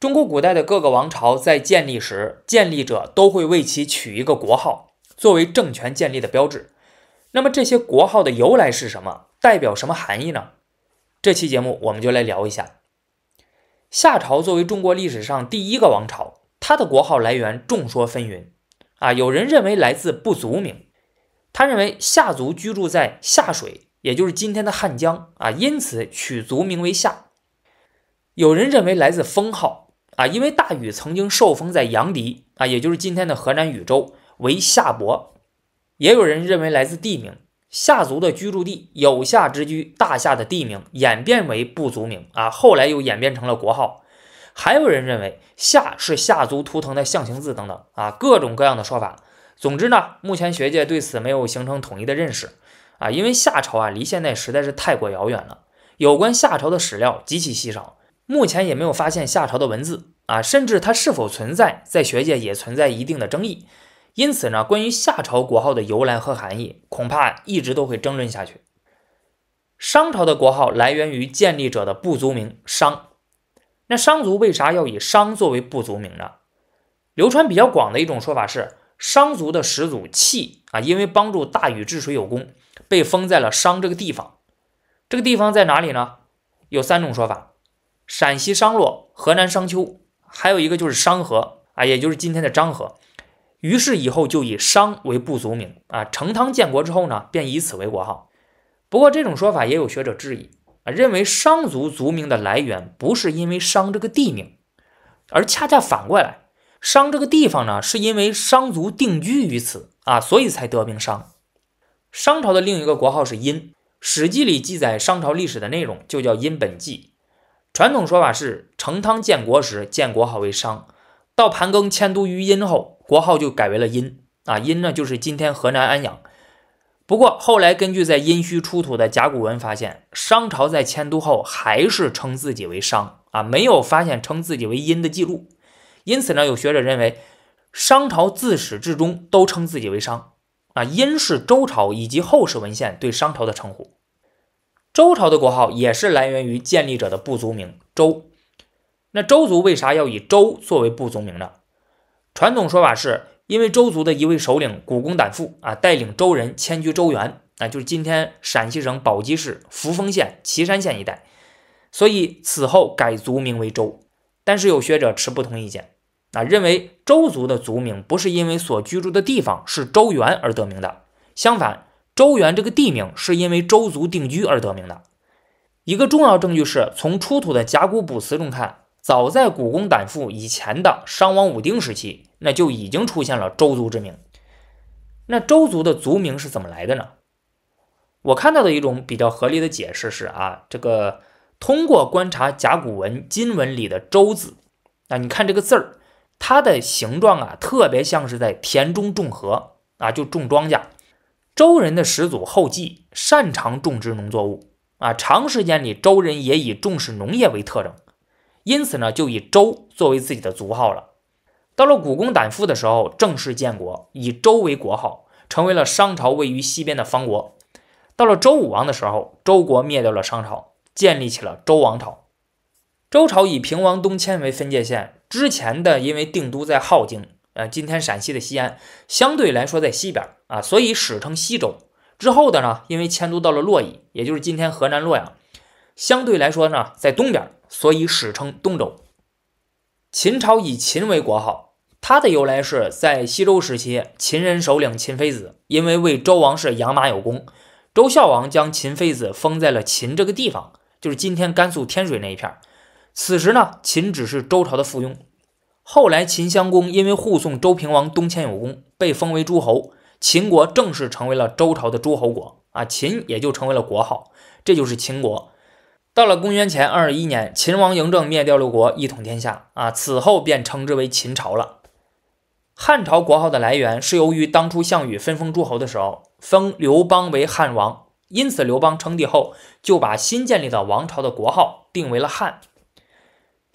中国古代的各个王朝在建立时，建立者都会为其取一个国号，作为政权建立的标志。那么这些国号的由来是什么？代表什么含义呢？这期节目我们就来聊一下。夏朝作为中国历史上第一个王朝，它的国号来源众说纷纭。啊，有人认为来自部族名，他认为夏族居住在夏水，也就是今天的汉江啊，因此取族名为夏。有人认为来自封号。啊，因为大禹曾经受封在阳翟啊，也就是今天的河南禹州为夏伯，也有人认为来自地名夏族的居住地有夏之居大夏的地名演变为部族名啊，后来又演变成了国号。还有人认为夏是夏族图腾的象形字等等啊，各种各样的说法。总之呢，目前学界对此没有形成统一的认识啊，因为夏朝啊离现在实在是太过遥远了，有关夏朝的史料极其稀少。目前也没有发现夏朝的文字啊，甚至它是否存在，在学界也存在一定的争议。因此呢，关于夏朝国号的由来和含义，恐怕一直都会争论下去。商朝的国号来源于建立者的部族名“商”。那商族为啥要以“商”作为部族名呢？流传比较广的一种说法是，商族的始祖契啊，因为帮助大禹治水有功，被封在了商这个地方。这个地方在哪里呢？有三种说法。陕西商洛、河南商丘，还有一个就是商河啊，也就是今天的漳河。于是以后就以商为部族名啊。成汤建国之后呢，便以此为国号。不过这种说法也有学者质疑啊，认为商族族名的来源不是因为商这个地名，而恰恰反过来，商这个地方呢，是因为商族定居于此啊，所以才得名商。商朝的另一个国号是殷，《史记》里记载商朝历史的内容就叫《殷本纪》。传统说法是成汤建国时，建国号为商；到盘庚迁都于殷后，国号就改为了殷。啊，殷呢就是今天河南安阳。不过后来根据在殷墟出土的甲骨文发现，商朝在迁都后还是称自己为商啊，没有发现称自己为殷的记录。因此呢，有学者认为，商朝自始至终都称自己为商啊，殷是周朝以及后世文献对商朝的称呼。周朝的国号也是来源于建立者的部族名“周”。那周族为啥要以“周”作为部族名呢？传统说法是因为周族的一位首领古公胆父啊，带领周人迁居周原，那就是今天陕西省宝鸡市扶风县、岐山县一带，所以此后改族名为周。但是有学者持不同意见啊，认为周族的族名不是因为所居住的地方是周原而得名的，相反。周原这个地名是因为周族定居而得名的。一个重要证据是从出土的甲骨卜辞中看，早在古公亶父以前的商王武丁时期，那就已经出现了周族之名。那周族的族名是怎么来的呢？我看到的一种比较合理的解释是啊，这个通过观察甲骨文、金文里的“周”字，啊，你看这个字儿，它的形状啊，特别像是在田中种禾啊，就种庄稼。周人的始祖后稷擅长种植农作物啊，长时间里周人也以重视农业为特征，因此呢就以周作为自己的族号了。到了古公亶父的时候正式建国，以周为国号，成为了商朝位于西边的方国。到了周武王的时候，周国灭掉了商朝，建立起了周王朝。周朝以平王东迁为分界线，之前的因为定都在镐京。呃，今天陕西的西安相对来说在西边啊，所以史称西周。之后的呢，因为迁都到了洛邑，也就是今天河南洛阳，相对来说呢在东边，所以史称东周。秦朝以秦为国号，它的由来是在西周时期，秦人首领秦非子因为为周王室养马有功，周孝王将秦非子封在了秦这个地方，就是今天甘肃天水那一片此时呢，秦只是周朝的附庸。后来，秦襄公因为护送周平王东迁有功，被封为诸侯，秦国正式成为了周朝的诸侯国啊，秦也就成为了国号，这就是秦国。到了公元前二一年，秦王嬴政灭掉六国，一统天下啊，此后便称之为秦朝了。汉朝国号的来源是由于当初项羽分封诸侯的时候，封刘邦为汉王，因此刘邦称帝后就把新建立的王朝的国号定为了汉。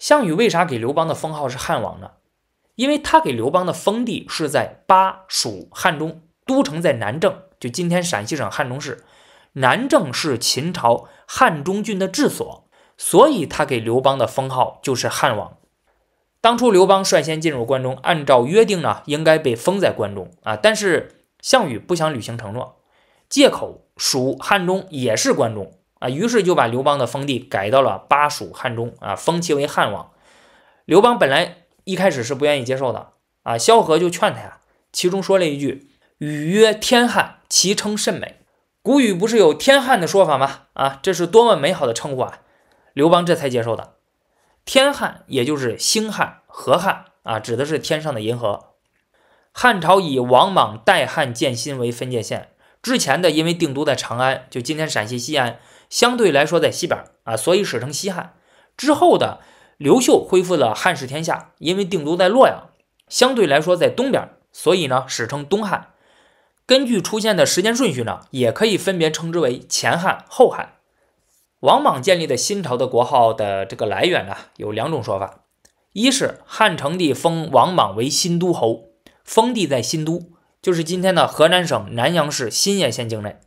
项羽为啥给刘邦的封号是汉王呢？因为他给刘邦的封地是在巴蜀汉中，都城在南郑，就今天陕西省汉中市。南郑是秦朝汉中郡的治所，所以他给刘邦的封号就是汉王。当初刘邦率先进入关中，按照约定呢，应该被封在关中啊，但是项羽不想履行承诺，借口蜀汉中也是关中。啊，于是就把刘邦的封地改到了巴蜀汉中啊，封其为汉王。刘邦本来一开始是不愿意接受的啊，萧何就劝他呀，其中说了一句：“语曰天汉，其称甚美。”古语不是有天汉的说法吗？啊，这是多么美好的称呼啊！刘邦这才接受的。天汉也就是星汉河汉啊，指的是天上的银河。汉朝以王莽代汉建新为分界线，之前的因为定都在长安，就今天陕西西安。相对来说，在西边啊，所以史称西汉。之后的刘秀恢复了汉室天下，因为定都在洛阳，相对来说在东边所以呢，史称东汉。根据出现的时间顺序呢，也可以分别称之为前汉、后汉。王莽建立的新朝的国号的这个来源呢，有两种说法：一是汉成帝封王莽为新都侯，封地在新都，就是今天的河南省南阳市新野县境内。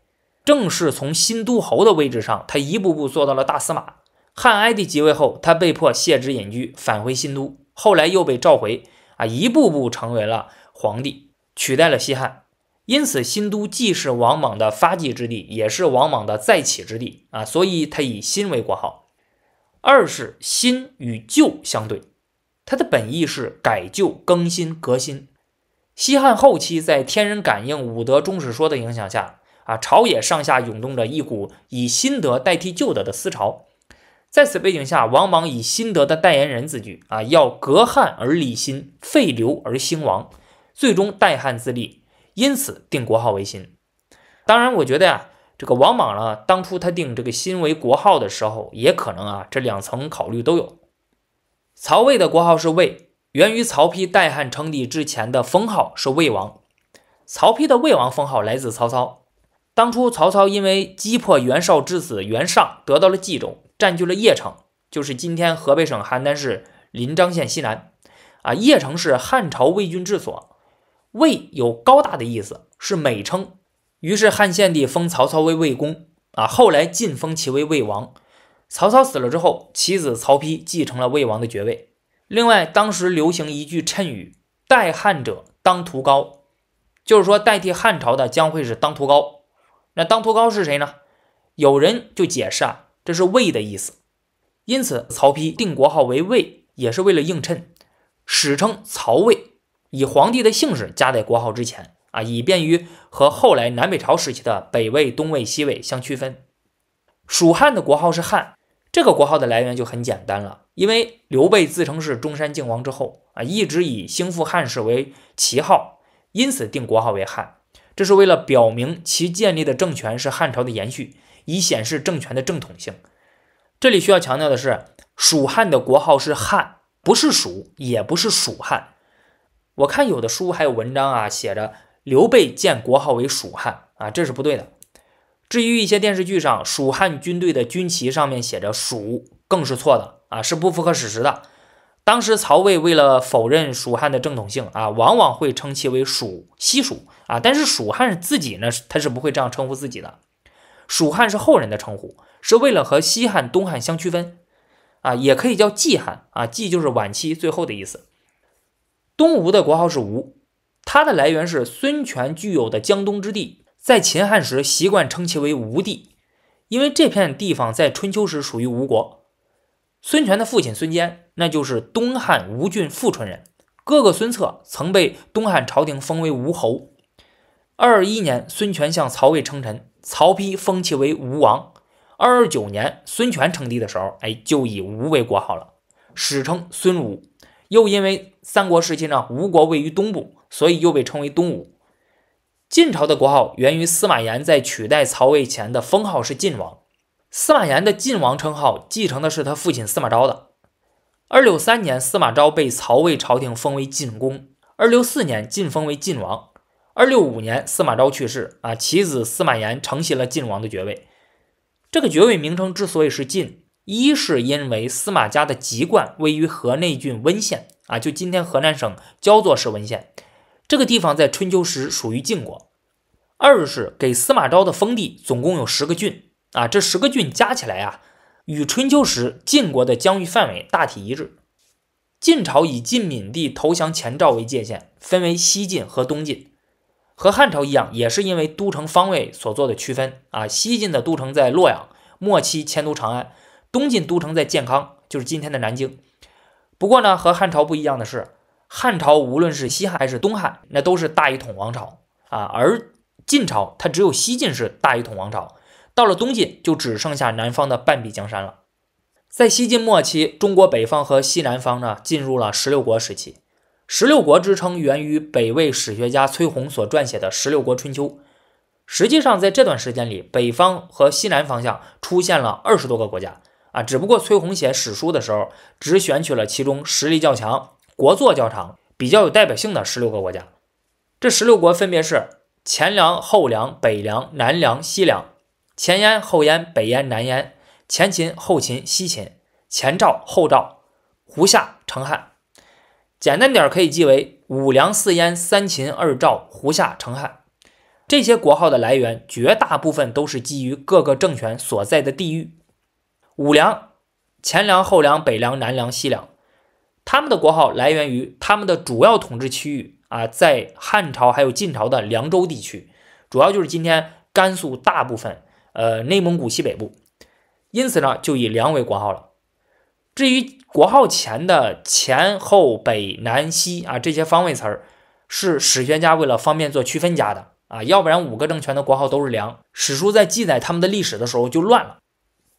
正是从新都侯的位置上，他一步步做到了大司马。汉哀帝即位后，他被迫卸职隐居，返回新都。后来又被召回，啊，一步步成为了皇帝，取代了西汉。因此，新都既是王莽的发迹之地，也是王莽的再起之地啊。所以，他以新为国号。二是新与旧相对，它的本意是改旧更新革新。西汉后期，在天人感应、五德终始说的影响下。啊，朝野上下涌动着一股以新德代替旧德的思潮。在此背景下，王莽以新德的代言人自居啊，要革汉而立新，废刘而兴王，最终代汉自立，因此定国号为新。当然，我觉得呀，这个王莽呢，当初他定这个“新”为国号的时候，也可能啊，这两层考虑都有。曹魏的国号是魏，源于曹丕代汉称帝之前的封号是魏王。曹丕的魏王封号来自曹操。当初曹操因为击破袁绍之子袁尚，得到了冀州，占据了邺城，就是今天河北省邯郸市临漳县西南。啊，邺城是汉朝魏郡治所，魏有高大的意思，是美称。于是汉献帝封曹操为魏公，啊，后来晋封其为魏王。曹操死了之后，其子曹丕继承了魏王的爵位。另外，当时流行一句谶语：“代汉者当屠高”，就是说代替汉朝的将会是当屠高。那当涂高是谁呢？有人就解释啊，这是魏的意思。因此，曹丕定国号为魏，也是为了映衬，史称曹魏，以皇帝的姓氏加在国号之前啊，以便于和后来南北朝时期的北魏、东魏、西魏相区分。蜀汉的国号是汉，这个国号的来源就很简单了，因为刘备自称是中山靖王之后啊，一直以兴复汉室为旗号，因此定国号为汉。这是为了表明其建立的政权是汉朝的延续，以显示政权的正统性。这里需要强调的是，蜀汉的国号是汉，不是蜀，也不是蜀汉。我看有的书还有文章啊，写着刘备建国号为蜀汉啊，这是不对的。至于一些电视剧上蜀汉军队的军旗上面写着蜀，更是错的啊，是不符合史实的。当时曹魏为了否认蜀汉的正统性啊，往往会称其为蜀、西蜀。啊，但是蜀汉自己呢，他是不会这样称呼自己的。蜀汉是后人的称呼，是为了和西汉、东汉相区分。啊，也可以叫季汉，啊，季就是晚期、最后的意思。东吴的国号是吴，它的来源是孙权具有的江东之地，在秦汉时习惯称其为吴地，因为这片地方在春秋时属于吴国。孙权的父亲孙坚，那就是东汉吴郡富春人；哥哥孙策，曾被东汉朝廷封为吴侯。二一年，孙权向曹魏称臣，曹丕封其为吴王。二十九年，孙权称帝的时候，哎，就以吴为国号了，史称孙吴。又因为三国时期呢，吴国位于东部，所以又被称为东吴。晋朝的国号源于司马炎在取代曹魏前的封号是晋王。司马炎的晋王称号继承的是他父亲司马昭的。二六三年，司马昭被曹魏朝廷封为晋公。二六四年，晋封为晋王。二六五年，司马昭去世啊，其子司马炎承袭了晋王的爵位。这个爵位名称之所以是晋，一是因为司马家的籍贯位于河内郡温县啊，就今天河南省焦作市温县。这个地方在春秋时属于晋国。二是给司马昭的封地总共有十个郡啊，这十个郡加起来啊，与春秋时晋国的疆域范围大体一致。晋朝以晋闵帝投降前赵为界限，分为西晋和东晋。和汉朝一样，也是因为都城方位所做的区分啊。西晋的都城在洛阳，末期迁都长安；东晋都城在建康，就是今天的南京。不过呢，和汉朝不一样的是，汉朝无论是西汉还是东汉，那都是大一统王朝啊。而晋朝，它只有西晋是大一统王朝，到了东晋就只剩下南方的半壁江山了。在西晋末期，中国北方和西南方呢，进入了十六国时期。十六国之称源于北魏史学家崔洪所撰写的《十六国春秋》。实际上，在这段时间里，北方和西南方向出现了二十多个国家啊，只不过崔洪写史书的时候，只选取了其中实力较强、国祚较长、比较有代表性的十六个国家。这十六国分别是前凉、后凉、北凉、南凉、西凉、前燕、后燕、北燕、南燕、前秦、后秦、西秦、前赵、后赵、胡夏、成汉。简单点儿可以记为五粮四燕三秦二赵胡夏成汉，这些国号的来源绝大部分都是基于各个政权所在的地域。五粮，前梁、后梁、北梁、南梁、西梁，他们的国号来源于他们的主要统治区域啊，在汉朝还有晋朝的凉州地区，主要就是今天甘肃大部分，呃，内蒙古西北部，因此呢，就以梁为国号了。至于国号前的前后北南西啊这些方位词儿，是史学家为了方便做区分加的啊，要不然五个政权的国号都是梁，史书在记载他们的历史的时候就乱了。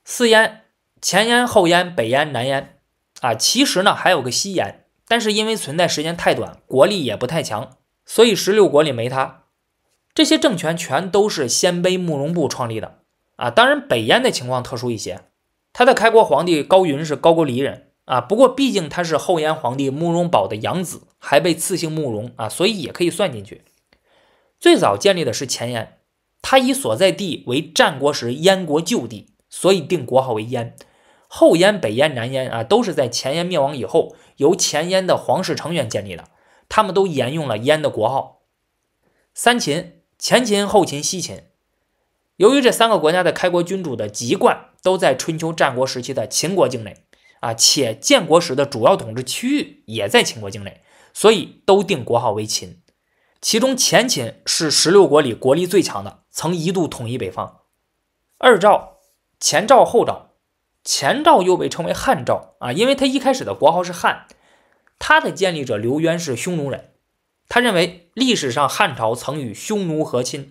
四燕前燕后燕北燕南燕啊，其实呢还有个西燕，但是因为存在时间太短，国力也不太强，所以十六国里没他。这些政权全都是鲜卑慕容部创立的啊，当然北燕的情况特殊一些。他的开国皇帝高云是高句丽人啊，不过毕竟他是后燕皇帝慕容宝的养子，还被赐姓慕容啊，所以也可以算进去。最早建立的是前燕，他以所在地为战国时燕国旧地，所以定国号为燕。后燕、北燕、南燕啊，都是在前燕灭亡以后，由前燕的皇室成员建立的，他们都沿用了燕的国号。三秦：前秦、后秦、西秦。由于这三个国家的开国君主的籍贯。都在春秋战国时期的秦国境内，啊，且建国时的主要统治区域也在秦国境内，所以都定国号为秦。其中前秦是十六国里国力最强的，曾一度统一北方。二赵前赵后赵，前赵又被称为汉赵啊，因为他一开始的国号是汉，他的建立者刘渊是匈奴人，他认为历史上汉朝曾与匈奴和亲，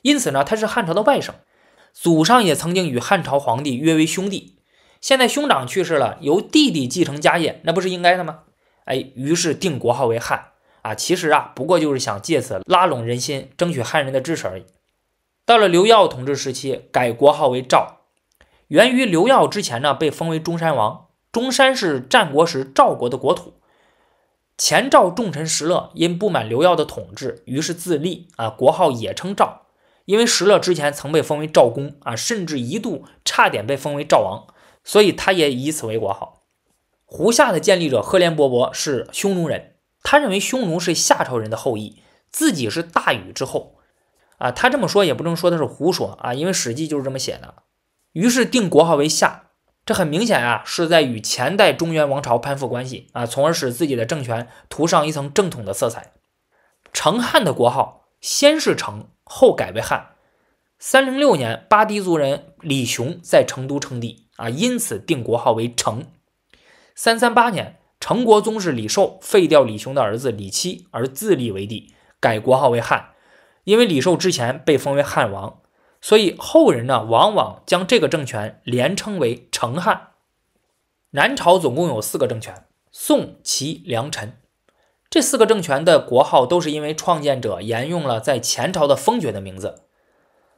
因此呢，他是汉朝的外甥。祖上也曾经与汉朝皇帝约为兄弟，现在兄长去世了，由弟弟继承家业，那不是应该的吗？哎，于是定国号为汉啊。其实啊，不过就是想借此拉拢人心，争取汉人的支持而已。到了刘耀统治时期，改国号为赵，源于刘耀之前呢被封为中山王，中山是战国时赵国的国土。前赵重臣石勒因不满刘耀的统治，于是自立啊，国号也称赵。因为石勒之前曾被封为赵公啊，甚至一度差点被封为赵王，所以他也以此为国号。胡夏的建立者赫连勃勃是匈奴人，他认为匈奴是夏朝人的后裔，自己是大禹之后啊。他这么说也不能说他是胡说啊，因为《史记》就是这么写的。于是定国号为夏，这很明显啊，是在与前代中原王朝攀附关系啊，从而使自己的政权涂上一层正统的色彩。成汉的国号先是成。后改为汉。三零六年，巴迪族人李雄在成都称帝，啊，因此定国号为成。三三八年，成国宗室李寿废掉李雄的儿子李期，而自立为帝，改国号为汉。因为李寿之前被封为汉王，所以后人呢，往往将这个政权连称为成汉。南朝总共有四个政权：宋、齐、梁、陈。这四个政权的国号都是因为创建者沿用了在前朝的封爵的名字。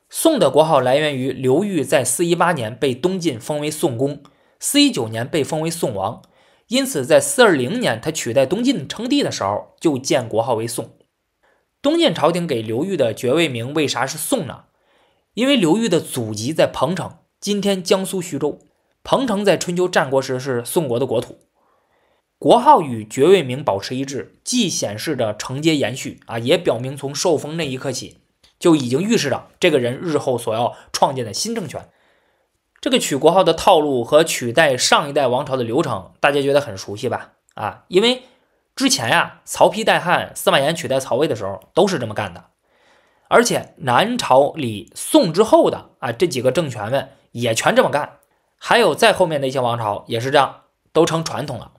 宋的国号来源于刘裕在四一八年被东晋封为宋公，四一九年被封为宋王，因此在四二零年他取代东晋称帝的时候就建国号为宋。东晋朝廷给刘裕的爵位名为啥是宋呢？因为刘裕的祖籍在彭城，今天江苏徐州。彭城在春秋战国时是宋国的国土。国号与爵位名保持一致，既显示着承接延续啊，也表明从受封那一刻起就已经预示着这个人日后所要创建的新政权。这个取国号的套路和取代上一代王朝的流程，大家觉得很熟悉吧？啊，因为之前呀，曹丕代汉，司马炎取代曹魏的时候都是这么干的。而且南朝李宋之后的啊这几个政权们也全这么干，还有再后面的一些王朝也是这样，都成传统了。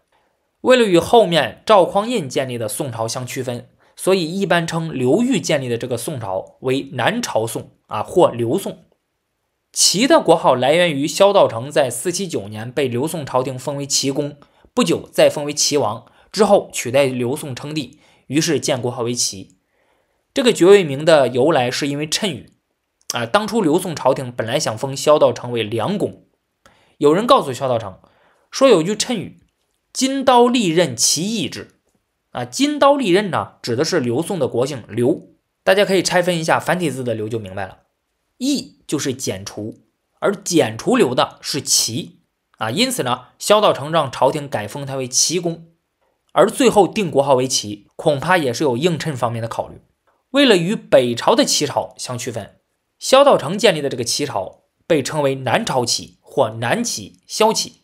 为了与后面赵匡胤建立的宋朝相区分，所以一般称刘裕建立的这个宋朝为南朝宋啊，或刘宋。齐的国号来源于萧道成在四七九年被刘宋朝廷封为齐公，不久再封为齐王，之后取代刘宋称帝，于是建国号为齐。这个爵位名的由来是因为谶语，啊，当初刘宋朝廷本来想封萧道成为梁公，有人告诉萧道成说有句谶语。金刀利刃，齐义志，啊！金刀利刃呢，指的是刘宋的国姓刘。大家可以拆分一下繁体字的刘就明白了。义就是剪除，而剪除刘的是齐，啊，因此呢，萧道成让朝廷改封他为齐公，而最后定国号为齐，恐怕也是有映衬方面的考虑。为了与北朝的齐朝相区分，萧道成建立的这个齐朝被称为南朝齐或南齐、萧齐。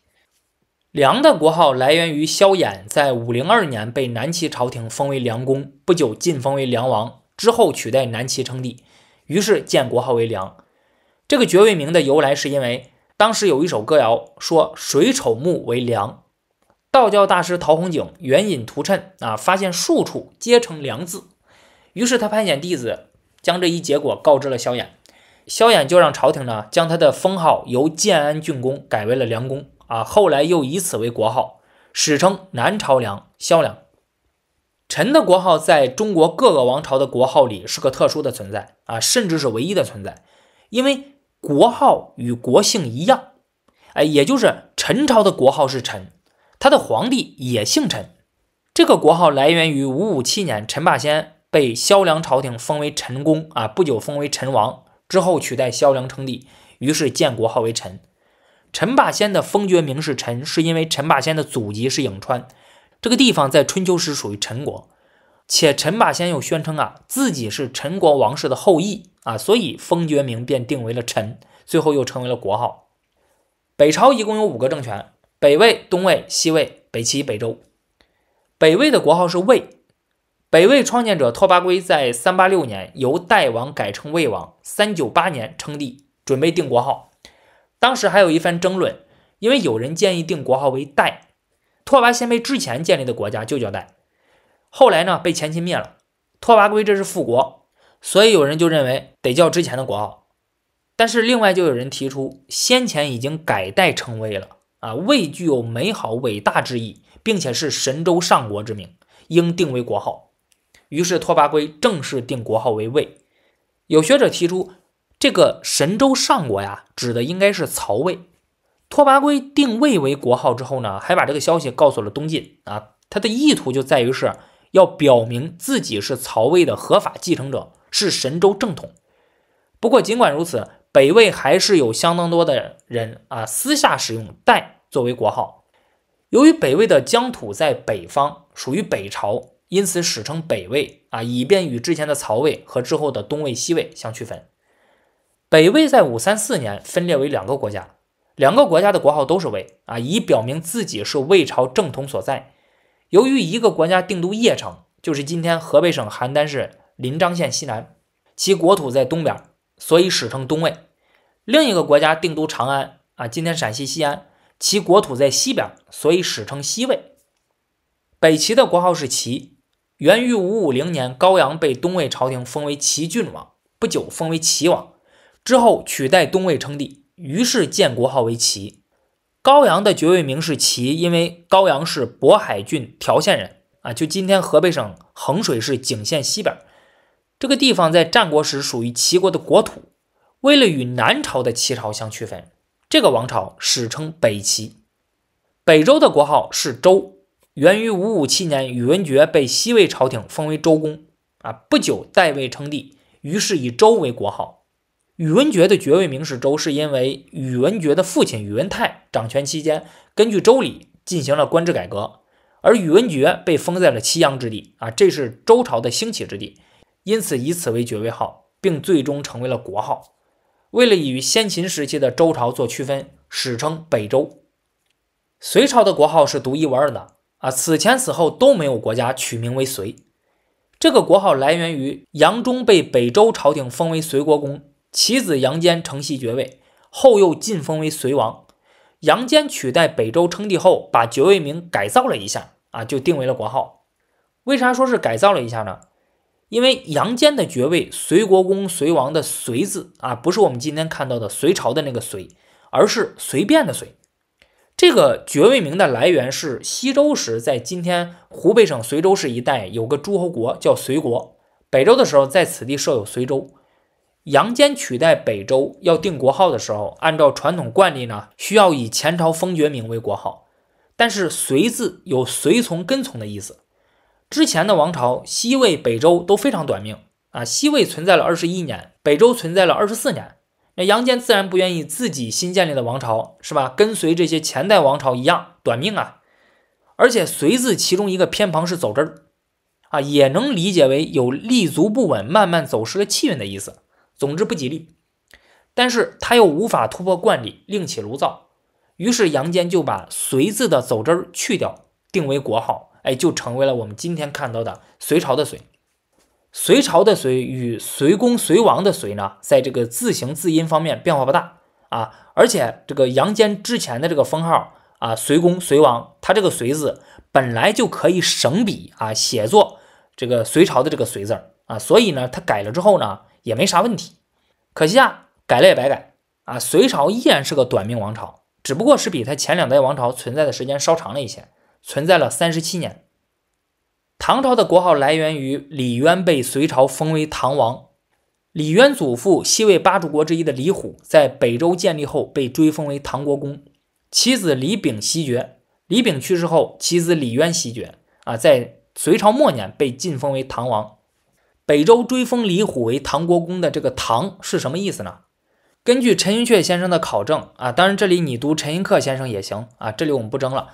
梁的国号来源于萧衍在五零二年被南齐朝廷封为梁公，不久晋封为梁王，之后取代南齐称帝，于是建国号为梁。这个爵位名的由来是因为当时有一首歌谣说“水丑木为梁”，道教大师陶弘景援引图谶啊，发现数处皆成“梁”字，于是他派遣弟子将这一结果告知了萧衍，萧衍就让朝廷呢将他的封号由建安郡公改为了梁公。啊，后来又以此为国号，史称南朝梁、萧梁。陈的国号在中国各个王朝的国号里是个特殊的存在啊，甚至是唯一的存在，因为国号与国姓一样。哎，也就是陈朝的国号是陈，他的皇帝也姓陈。这个国号来源于五五七年，陈霸先被萧梁朝廷封为陈公啊，不久封为陈王，之后取代萧梁称帝，于是建国号为陈。陈霸先的封爵名是陈，是因为陈霸先的祖籍是颍川，这个地方在春秋时属于陈国，且陈霸先又宣称啊自己是陈国王室的后裔啊，所以封爵名便定为了陈，最后又成为了国号。北朝一共有五个政权：北魏、东魏、西魏、北齐、北周。北魏的国号是魏。北魏创建者拓跋圭在386年由代王改称魏王，398年称帝，准备定国号。当时还有一番争论，因为有人建议定国号为代，拓跋鲜卑之前建立的国家就叫代，后来呢被前秦灭了，拓跋圭这是复国，所以有人就认为得叫之前的国号。但是另外就有人提出，先前已经改代称谓了啊，魏具有美好伟大之意，并且是神州上国之名，应定为国号。于是拓跋圭正式定国号为魏。有学者提出。这个神州上国呀，指的应该是曹魏。拓跋圭定位为国号之后呢，还把这个消息告诉了东晋啊。他的意图就在于是要表明自己是曹魏的合法继承者，是神州正统。不过，尽管如此，北魏还是有相当多的人啊，私下使用代作为国号。由于北魏的疆土在北方，属于北朝，因此史称北魏啊，以便与之前的曹魏和之后的东魏、西魏相区分。北魏在五三四年分裂为两个国家，两个国家的国号都是魏啊，以表明自己是魏朝正统所在。由于一个国家定都邺城，就是今天河北省邯郸市临漳县西南，其国土在东边，所以史称东魏；另一个国家定都长安啊，今天陕西西安，其国土在西边，所以史称西魏。北齐的国号是齐，源于五五零年高阳被东魏朝廷封为齐郡王，不久封为齐王。之后取代东魏称帝，于是建国号为齐。高阳的爵位名是齐，因为高阳是渤海郡条县人啊，就今天河北省衡水市景县西边这个地方，在战国时属于齐国的国土。为了与南朝的齐朝相区分，这个王朝史称北齐。北周的国号是周，源于五五七年宇文觉被西魏朝廷封为周公啊，不久代魏称帝，于是以周为国号。宇文觉的爵位名是周，是因为宇文觉的父亲宇文泰掌权期间，根据《周礼》进行了官制改革，而宇文觉被封在了祁阳之地，啊，这是周朝的兴起之地，因此以此为爵位号，并最终成为了国号。为了与先秦时期的周朝做区分，史称北周。隋朝的国号是独一无二的，啊，此前此后都没有国家取名为隋。这个国号来源于杨忠被北周朝廷封为隋国公。其子杨坚承袭爵位，后又晋封为隋王。杨坚取代北周称帝后，把爵位名改造了一下啊，就定为了国号。为啥说是改造了一下呢？因为杨坚的爵位“隋国公”“隋王”的“隋”字啊，不是我们今天看到的隋朝的那个“隋”，而是随便的“隋”。这个爵位名的来源是西周时，在今天湖北省随州市一带有个诸侯国叫随国。北周的时候，在此地设有随州。杨坚取代北周要定国号的时候，按照传统惯例呢，需要以前朝封爵名为国号。但是“隋”字有随从、跟从的意思。之前的王朝西魏、北周都非常短命啊，西魏存在了二十一年，北周存在了二十四年。那杨坚自然不愿意自己新建立的王朝是吧？跟随这些前代王朝一样短命啊。而且“隋”字其中一个偏旁是走之儿啊，也能理解为有立足不稳、慢慢走失了气运的意思。总之不吉利，但是他又无法突破惯例，另起炉灶，于是杨坚就把“隋”字的走之去掉，定为国号。哎，就成为了我们今天看到的隋朝的“隋”。隋朝的“隋”与隋公、隋王的“隋”呢，在这个字形、字音方面变化不大啊。而且这个杨坚之前的这个封号啊，隋公、隋王，他这个“隋”字本来就可以省笔啊，写作这个隋朝的这个“隋”字啊。所以呢，他改了之后呢。也没啥问题，可惜啊，改了也白改啊！隋朝依然是个短命王朝，只不过是比他前两代王朝存在的时间稍长了一些，存在了三十七年。唐朝的国号来源于李渊被隋朝封为唐王。李渊祖父西魏八柱国之一的李虎，在北周建立后被追封为唐国公，其子李炳袭爵。李炳去世后，其子李渊袭爵，啊，在隋朝末年被晋封为唐王。北周追封李虎为唐国公的这个“唐”是什么意思呢？根据陈寅恪先生的考证啊，当然这里你读陈寅恪先生也行啊，这里我们不争了。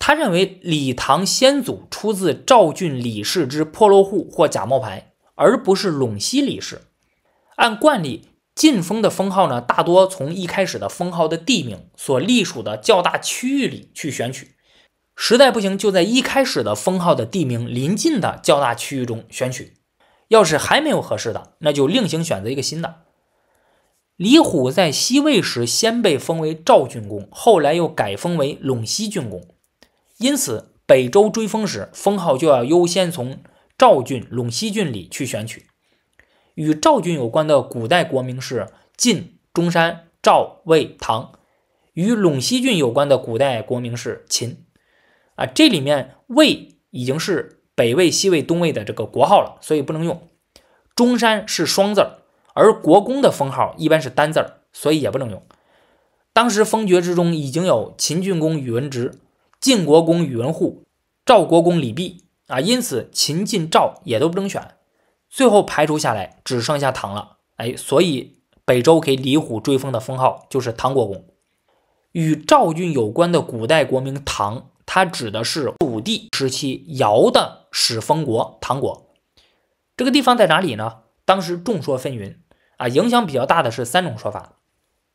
他认为李唐先祖出自赵郡李氏之破落户或假冒牌，而不是陇西李氏。按惯例，晋封的封号呢，大多从一开始的封号的地名所隶属的较大区域里去选取，实在不行就在一开始的封号的地名临近的较大区域中选取。要是还没有合适的，那就另行选择一个新的。李虎在西魏时先被封为赵郡公，后来又改封为陇西郡公，因此北周追封时，封号就要优先从赵郡、陇西郡里去选取。与赵郡有关的古代国名是晋、中山、赵、魏、唐；与陇西郡有关的古代国名是秦。啊，这里面魏已经是。北魏、西魏、东魏的这个国号了，所以不能用。中山是双字儿，而国公的封号一般是单字儿，所以也不能用。当时封爵之中已经有秦郡公宇文直、晋国公宇文护、赵国公李弼，啊，因此秦、晋、赵也都不能选。最后排除下来只剩下唐了，哎，所以北周给李虎追封的封号就是唐国公。与赵郡有关的古代国名唐。它指的是武帝时期尧的始封国唐国，这个地方在哪里呢？当时众说纷纭啊，影响比较大的是三种说法：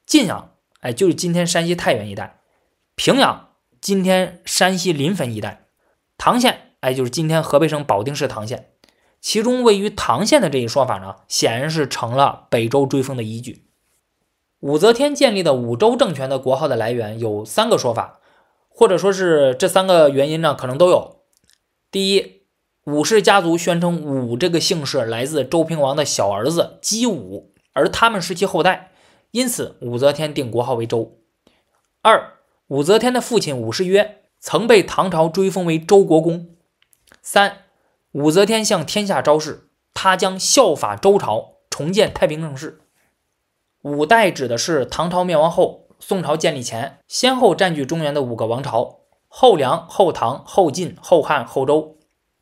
晋阳，哎，就是今天山西太原一带；平阳，今天山西临汾一带；唐县，哎，就是今天河北省保定市唐县。其中位于唐县的这一说法呢，显然是成了北周追封的依据。武则天建立的武周政权的国号的来源有三个说法。或者说是这三个原因呢，可能都有。第一，武氏家族宣称武这个姓氏来自周平王的小儿子姬武，而他们是其后代，因此武则天定国号为周。二，武则天的父亲武士曰曾被唐朝追封为周国公。三，武则天向天下昭示，她将效法周朝，重建太平盛世。五代指的是唐朝灭亡后。宋朝建立前，先后占据中原的五个王朝：后梁、后唐、后晋、后汉、后周。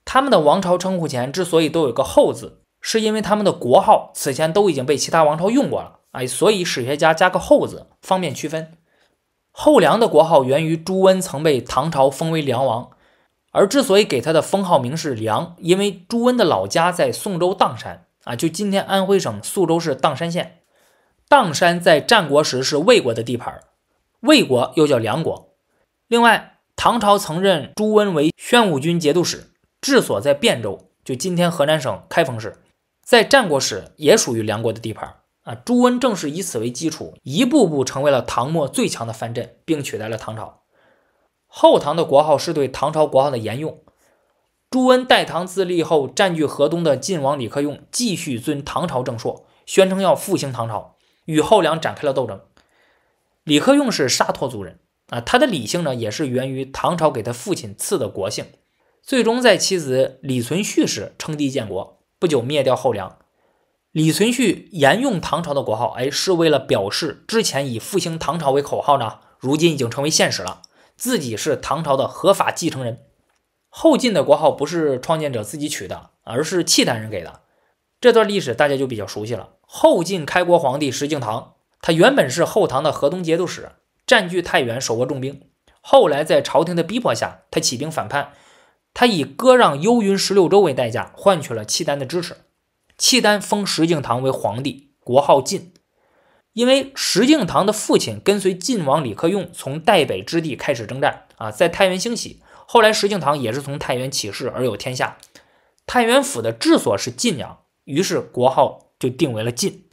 他们的王朝称呼前之所以都有个“后”字，是因为他们的国号此前都已经被其他王朝用过了哎，所以史学家加个“后”字方便区分。后梁的国号源于朱温曾被唐朝封为梁王，而之所以给他的封号名是“梁”，因为朱温的老家在宋州砀山啊，就今天安徽省宿州市砀山县。砀山在战国时是魏国的地盘，魏国又叫梁国。另外，唐朝曾任朱温为宣武军节度使，治所在汴州，就今天河南省开封市，在战国时也属于梁国的地盘啊。朱温正是以此为基础，一步步成为了唐末最强的藩镇，并取代了唐朝。后唐的国号是对唐朝国号的沿用。朱温代唐自立后，占据河东的晋王李克用继续尊唐朝正朔，宣称要复兴唐朝。与后梁展开了斗争。李克用是沙陀族人啊，他的李姓呢，也是源于唐朝给他父亲赐的国姓。最终在其子李存勖时称帝建国，不久灭掉后梁。李存勖沿用唐朝的国号，哎，是为了表示之前以复兴唐朝为口号呢，如今已经成为现实了，自己是唐朝的合法继承人。后晋的国号不是创建者自己取的，而是契丹人给的。这段历史大家就比较熟悉了。后晋开国皇帝石敬瑭，他原本是后唐的河东节度使，占据太原，手握重兵。后来在朝廷的逼迫下，他起兵反叛。他以割让幽云十六州为代价，换取了契丹的支持。契丹封石敬瑭为皇帝，国号晋。因为石敬瑭的父亲跟随晋王李克用从代北之地开始征战啊，在太原兴起。后来石敬瑭也是从太原起事而有天下。太原府的治所是晋阳，于是国号。就定为了晋，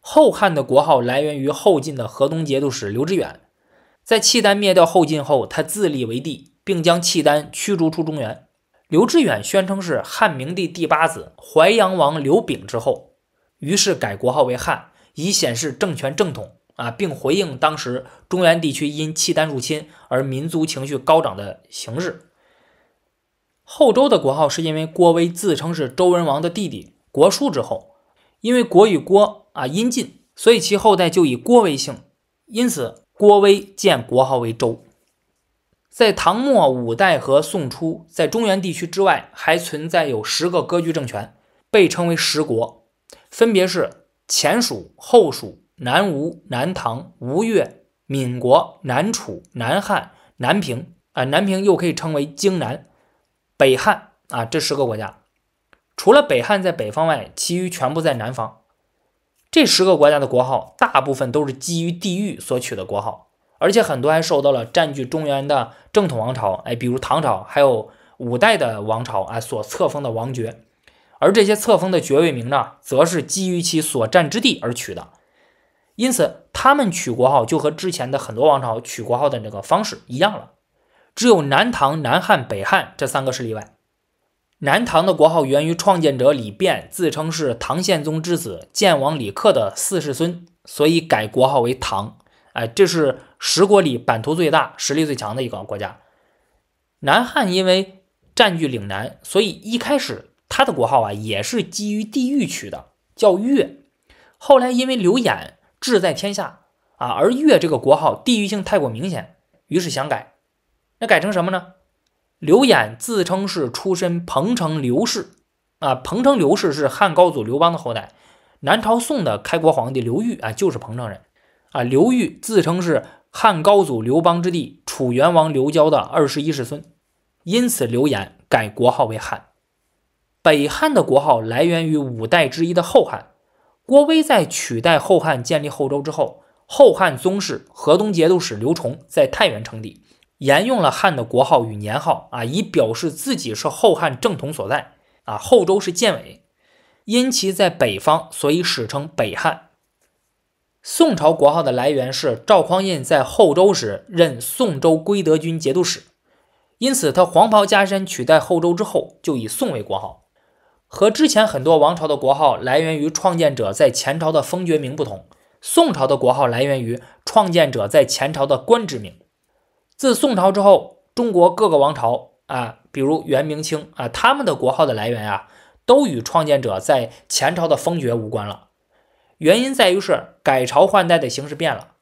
后汉的国号来源于后晋的河东节度使刘知远。在契丹灭掉后晋后，他自立为帝，并将契丹驱逐出中原。刘知远宣称是汉明帝第八子淮阳王刘炳之后，于是改国号为汉，以显示政权正统啊，并回应当时中原地区因契丹入侵而民族情绪高涨的形势。后周的国号是因为郭威自称是周文王的弟弟国叔之后。因为国与郭啊音近，所以其后代就以郭为姓。因此，郭威建国号为周。在唐末五代和宋初，在中原地区之外，还存在有十个割据政权，被称为十国，分别是前蜀、后蜀、南吴、南唐、吴越、闽国、南楚、南汉、南平啊，南平又可以称为荆南、北汉啊，这十个国家。除了北汉在北方外，其余全部在南方。这十个国家的国号大部分都是基于地域所取的国号，而且很多还受到了占据中原的正统王朝，哎，比如唐朝，还有五代的王朝啊所册封的王爵。而这些册封的爵位名呢，则是基于其所占之地而取的。因此，他们取国号就和之前的很多王朝取国号的那个方式一样了。只有南唐、南汉、北汉这三个是例外。南唐的国号源于创建者李昪，自称是唐宪宗之子建王李克的四世孙，所以改国号为唐。哎，这是十国里版图最大、实力最强的一个国家。南汉因为占据岭南，所以一开始他的国号啊也是基于地域取的，叫越。后来因为刘演志在天下啊，而越这个国号地域性太过明显，于是想改。那改成什么呢？刘演自称是出身彭城刘氏，啊，彭城刘氏是汉高祖刘邦的后代。南朝宋的开国皇帝刘裕啊，就是彭城人。啊，刘裕自称是汉高祖刘邦之弟楚元王刘交的二十一世孙，因此刘演改国号为汉。北汉的国号来源于五代之一的后汉。郭威在取代后汉建立后周之后，后汉宗室河东节度使刘崇在太原称帝。沿用了汉的国号与年号啊，以表示自己是后汉正统所在啊。后周是建伟，因其在北方，所以史称北汉。宋朝国号的来源是赵匡胤在后周时任宋州归德军节度使，因此他黄袍加身取代后周之后，就以宋为国号。和之前很多王朝的国号来源于创建者在前朝的封爵名不同，宋朝的国号来源于创建者在前朝的官职名。自宋朝之后，中国各个王朝啊，比如元、明、清啊，他们的国号的来源啊，都与创建者在前朝的封爵无关了。原因在于是改朝换代的形式变了。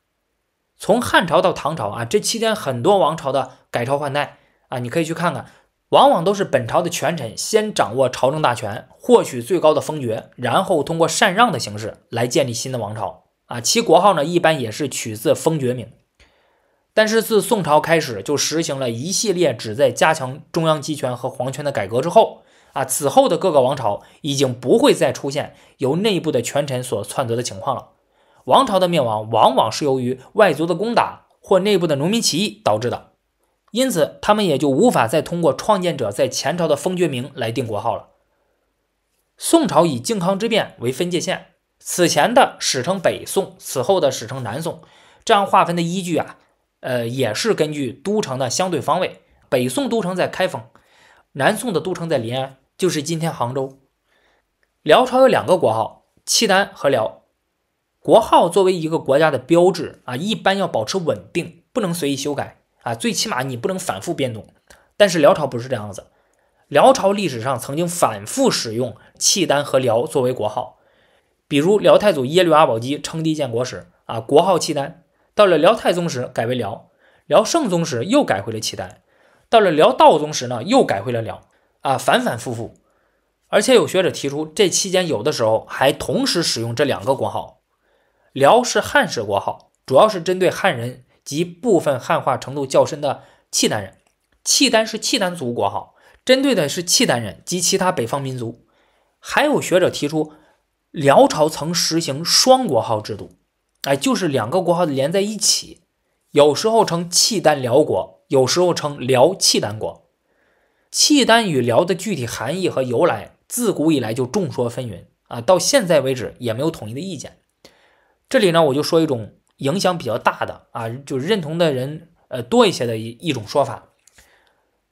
从汉朝到唐朝啊，这期间很多王朝的改朝换代啊，你可以去看看，往往都是本朝的权臣先掌握朝政大权，获取最高的封爵，然后通过禅让的形式来建立新的王朝啊。其国号呢，一般也是取自封爵名。但是自宋朝开始就实行了一系列旨在加强中央集权和皇权的改革之后，啊，此后的各个王朝已经不会再出现由内部的权臣所篡夺的情况了。王朝的灭亡往往是由于外族的攻打或内部的农民起义导致的，因此他们也就无法再通过创建者在前朝的封爵名来定国号了。宋朝以靖康之变为分界线，此前的史称北宋，此后的史称南宋。这样划分的依据啊。呃，也是根据都城的相对方位。北宋都城在开封，南宋的都城在临安，就是今天杭州。辽朝有两个国号，契丹和辽。国号作为一个国家的标志啊，一般要保持稳定，不能随意修改啊，最起码你不能反复变动。但是辽朝不是这样子，辽朝历史上曾经反复使用契丹和辽作为国号。比如辽太祖耶律阿保机称帝建国时啊，国号契丹。到了辽太宗时，改为辽；辽圣宗时又改回了契丹；到了辽道宗时呢，又改回了辽。啊，反反复复。而且有学者提出，这期间有的时候还同时使用这两个国号：辽是汉室国号，主要是针对汉人及部分汉化程度较深的契丹人；契丹是契丹族国号，针对的是契丹人及其他北方民族。还有学者提出，辽朝曾实行双国号制度。哎，就是两个国号连在一起，有时候称契丹辽国，有时候称辽契丹国。契丹与辽的具体含义和由来，自古以来就众说纷纭啊，到现在为止也没有统一的意见。这里呢，我就说一种影响比较大的啊，就认同的人呃多一些的一一种说法：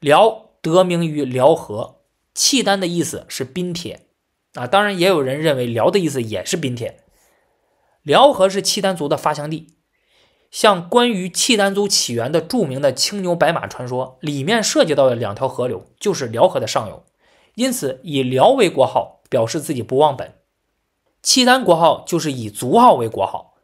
辽得名于辽河，契丹的意思是冰铁啊。当然，也有人认为辽的意思也是冰铁。辽河是契丹族的发祥地，像关于契丹族起源的著名的青牛白马传说，里面涉及到的两条河流，就是辽河的上游。因此，以辽为国号，表示自己不忘本。契丹国号就是以族号为国号，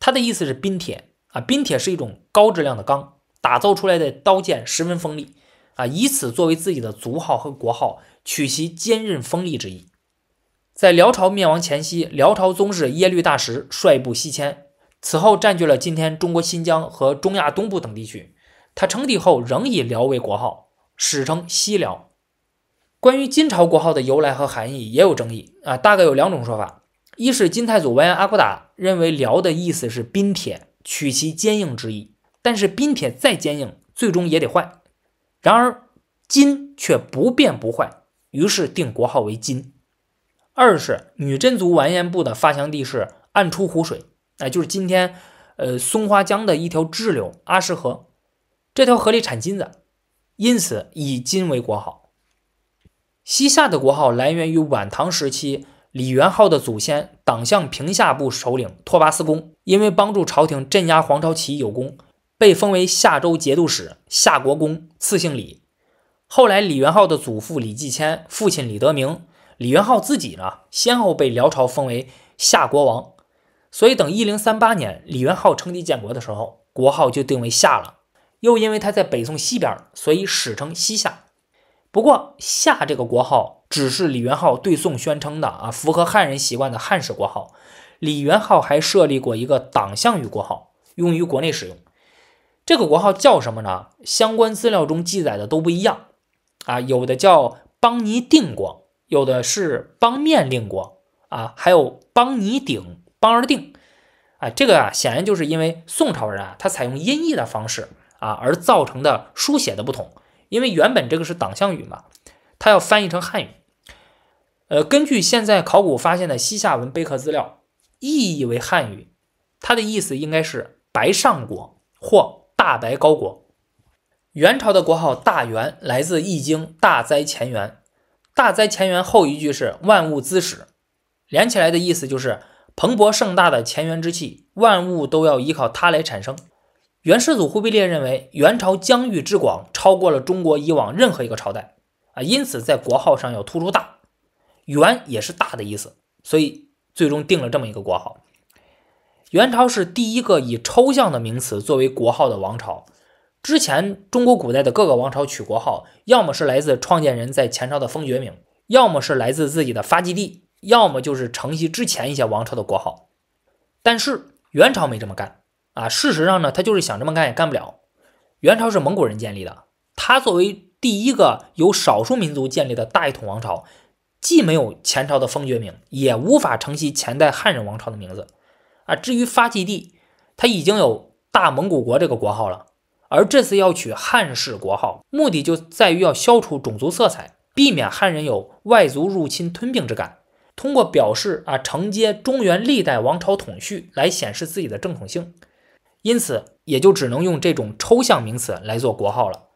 它的意思是冰铁啊，冰铁是一种高质量的钢，打造出来的刀剑十分锋利啊，以此作为自己的族号和国号，取其坚韧锋利之意。在辽朝灭亡前夕，辽朝宗室耶律大石率部西迁，此后占据了今天中国新疆和中亚东部等地区。他称帝后仍以辽为国号，史称西辽。关于金朝国号的由来和含义也有争议啊，大概有两种说法：一是金太祖完颜阿骨打认为“辽”的意思是镔铁，取其坚硬之意；但是镔铁再坚硬，最终也得坏。然而金却不变不坏，于是定国号为金。二是女真族完颜部的发祥地是按出湖水，哎，就是今天，呃，松花江的一条支流阿什河，这条河里产金子，因此以金为国号。西夏的国号来源于晚唐时期李元昊的祖先党项平夏部首领拓跋思恭，因为帮助朝廷镇压黄巢起义有功，被封为夏州节度使、夏国公，赐姓李。后来李元昊的祖父李继迁、父亲李德明。李元昊自己呢，先后被辽朝封为夏国王，所以等一零三八年李元昊称帝建国的时候，国号就定为夏了。又因为他在北宋西边，所以史称西夏。不过，夏这个国号只是李元昊对宋宣称的啊，符合汉人习惯的汉史国号。李元昊还设立过一个党项语国号，用于国内使用。这个国号叫什么呢？相关资料中记载的都不一样啊，有的叫邦尼定国，有的是帮面令国啊，还有帮尼顶帮而定，啊。这个啊显然就是因为宋朝人啊他采用音译的方式啊而造成的书写的不同，因为原本这个是党项语嘛，它要翻译成汉语。呃，根据现在考古发现的西夏文碑刻资料，意译为汉语，它的意思应该是白上国或大白高国。元朝的国号大元来自《易经》“大哉前元”。大哉前元后一句是万物滋始，连起来的意思就是蓬勃盛大的前元之气，万物都要依靠它来产生。元世祖忽必烈认为元朝疆域之广超过了中国以往任何一个朝代，啊，因此在国号上要突出大，元也是大的意思，所以最终定了这么一个国号。元朝是第一个以抽象的名词作为国号的王朝。之前中国古代的各个王朝取国号，要么是来自创建人在前朝的封爵名，要么是来自自己的发迹地，要么就是承袭之前一些王朝的国号。但是元朝没这么干啊！事实上呢，他就是想这么干也干不了。元朝是蒙古人建立的，他作为第一个由少数民族建立的大一统王朝，既没有前朝的封爵名，也无法承袭前代汉人王朝的名字啊。至于发迹地，他已经有大蒙古国这个国号了。而这次要取汉氏国号，目的就在于要消除种族色彩，避免汉人有外族入侵吞并之感，通过表示啊承接中原历代王朝统序来显示自己的正统性，因此也就只能用这种抽象名词来做国号了。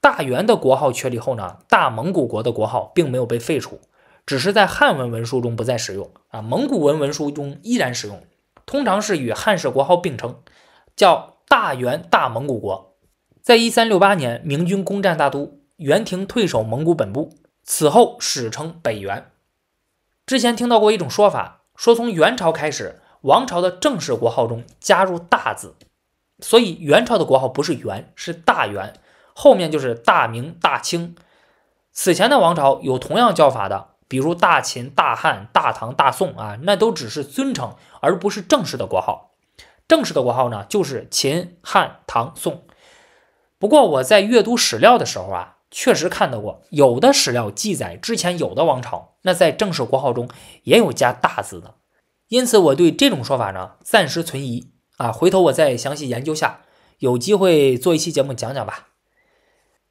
大元的国号确立后呢，大蒙古国的国号并没有被废除，只是在汉文文书中不再使用啊，蒙古文文书中依然使用，通常是与汉氏国号并称，叫。大元大蒙古国，在一三六八年，明军攻占大都，元廷退守蒙古本部，此后史称北元。之前听到过一种说法，说从元朝开始，王朝的正式国号中加入“大”字，所以元朝的国号不是元，是大元，后面就是大明、大清。此前的王朝有同样叫法的，比如大秦、大汉、大唐、大宋啊，那都只是尊称，而不是正式的国号。正式的国号呢，就是秦、汉、唐、宋。不过我在阅读史料的时候啊，确实看到过有的史料记载，之前有的王朝那在正式国号中也有加大字的。因此我对这种说法呢，暂时存疑啊。回头我再详细研究下，有机会做一期节目讲讲吧。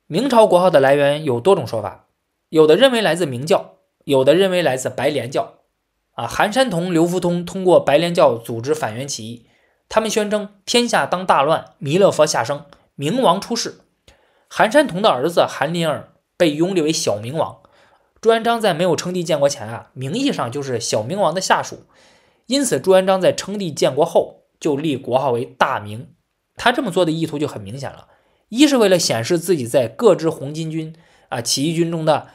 明朝国号的来源有多种说法，有的认为来自明教，有的认为来自白莲教。啊，韩山童、刘福通通过白莲教组织反元起义。他们宣称天下当大乱，弥勒佛下生，明王出世。韩山童的儿子韩林儿被拥立为小明王。朱元璋在没有称帝建国前啊，名义上就是小明王的下属。因此，朱元璋在称帝建国后就立国号为大明。他这么做的意图就很明显了：一是为了显示自己在各支红巾军啊起义军中的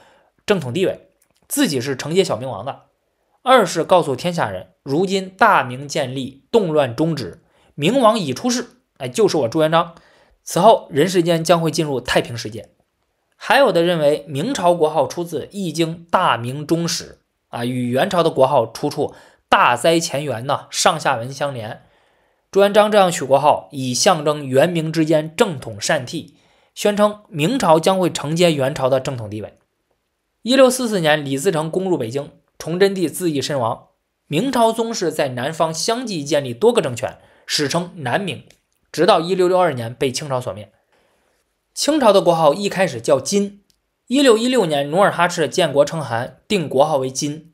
正统地位，自己是承接小明王的；二是告诉天下人，如今大明建立，动乱终止。明王已出世，哎，就是我朱元璋。此后，人世间将会进入太平世界。还有的认为，明朝国号出自《易经》“大明中史》啊，与元朝的国号出处“大哉乾元”呢上下文相连。朱元璋这样取国号，以象征元明之间正统善替，宣称明朝将会承接元朝的正统地位。一六四四年，李自成攻入北京，崇祯帝自缢身亡。明朝宗室在南方相继建立多个政权。史称南明，直到一六六二年被清朝所灭。清朝的国号一开始叫金，一六一六年努尔哈赤建国称汗，定国号为金，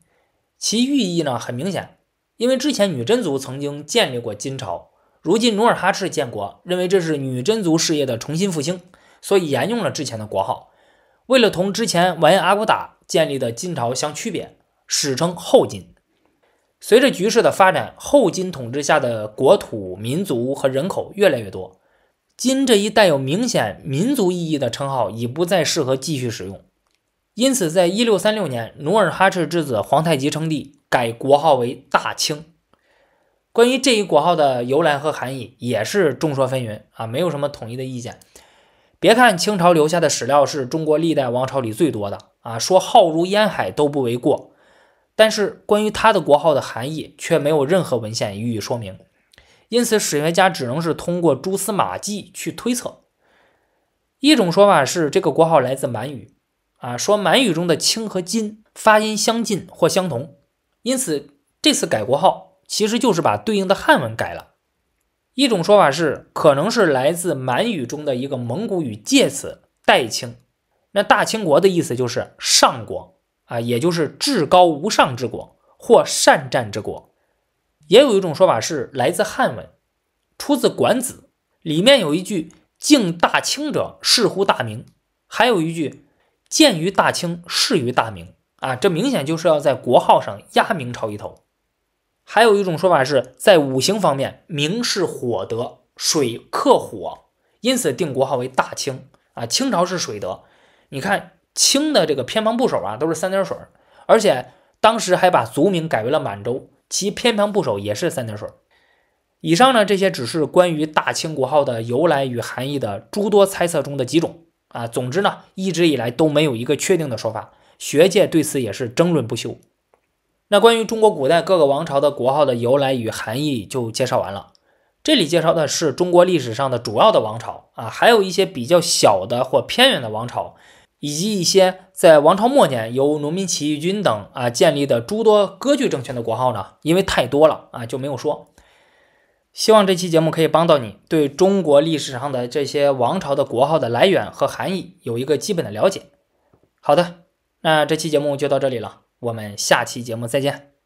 其寓意呢很明显，因为之前女真族曾经建立过金朝，如今努尔哈赤建国，认为这是女真族事业的重新复兴，所以沿用了之前的国号。为了同之前完颜阿骨打建立的金朝相区别，史称后金。随着局势的发展，后金统治下的国土、民族和人口越来越多，金这一带有明显民族意义的称号已不再适合继续使用。因此，在一六三六年，努尔哈赤之子皇太极称帝，改国号为大清。关于这一国号的由来和含义，也是众说纷纭啊，没有什么统一的意见。别看清朝留下的史料是中国历代王朝里最多的啊，说浩如烟海都不为过。但是，关于他的国号的含义，却没有任何文献予以说明，因此史学家只能是通过蛛丝马迹去推测。一种说法是，这个国号来自满语，啊，说满语中的“清”和“金”发音相近或相同，因此这次改国号其实就是把对应的汉文改了。一种说法是，可能是来自满语中的一个蒙古语介词“代清”，那大清国的意思就是上国。啊，也就是至高无上之国或善战之国，也有一种说法是来自汉文，出自《管子》，里面有一句“敬大清者，视乎大明”，还有一句“见于大清，视于大明”。啊，这明显就是要在国号上压明朝一头。还有一种说法是在五行方面，明是火德，水克火，因此定国号为大清。啊，清朝是水德，你看。清的这个偏旁部首啊，都是三点水而且当时还把族名改为了满洲，其偏旁部首也是三点水。以上呢，这些只是关于大清国号的由来与含义的诸多猜测中的几种啊。总之呢，一直以来都没有一个确定的说法，学界对此也是争论不休。那关于中国古代各个王朝的国号的由来与含义就介绍完了。这里介绍的是中国历史上的主要的王朝啊，还有一些比较小的或偏远的王朝。以及一些在王朝末年由农民起义军等啊建立的诸多割据政权的国号呢，因为太多了啊就没有说。希望这期节目可以帮到你，对中国历史上的这些王朝的国号的来源和含义有一个基本的了解。好的，那这期节目就到这里了，我们下期节目再见。